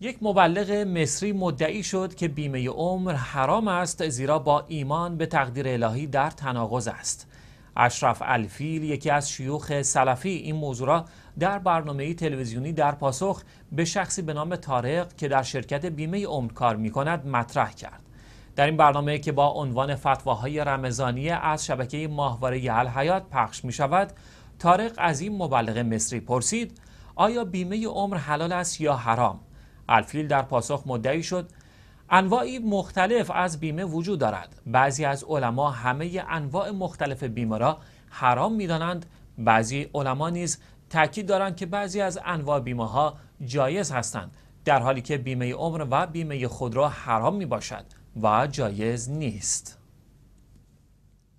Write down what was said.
یک مبلغ مصری مدعی شد که بیمه عمر حرام است زیرا با ایمان به تقدیر الهی در تناقض است اشرف الفیل یکی از شیوخ سلفی این موضوع را در برنامه تلویزیونی در پاسخ به شخصی به نام تارق که در شرکت بیمه عمر کار می کند مطرح کرد در این برنامه که با عنوان فتواهای رمضانی از شبکه ماهواره الحیات پخش می شود تارق از این مبلغ مصری پرسید آیا بیمه عمر حلال است یا حرام الفیل در پاسخ مدعی شد انواعی مختلف از بیمه وجود دارد بعضی از علما همه انواع مختلف بیمه را حرام دانند. بعضی علما نیز تاکید دارند که بعضی از انواع بیمه ها جایز هستند در حالی که بیمه عمر و بیمه خود را حرام می باشد و جایز نیست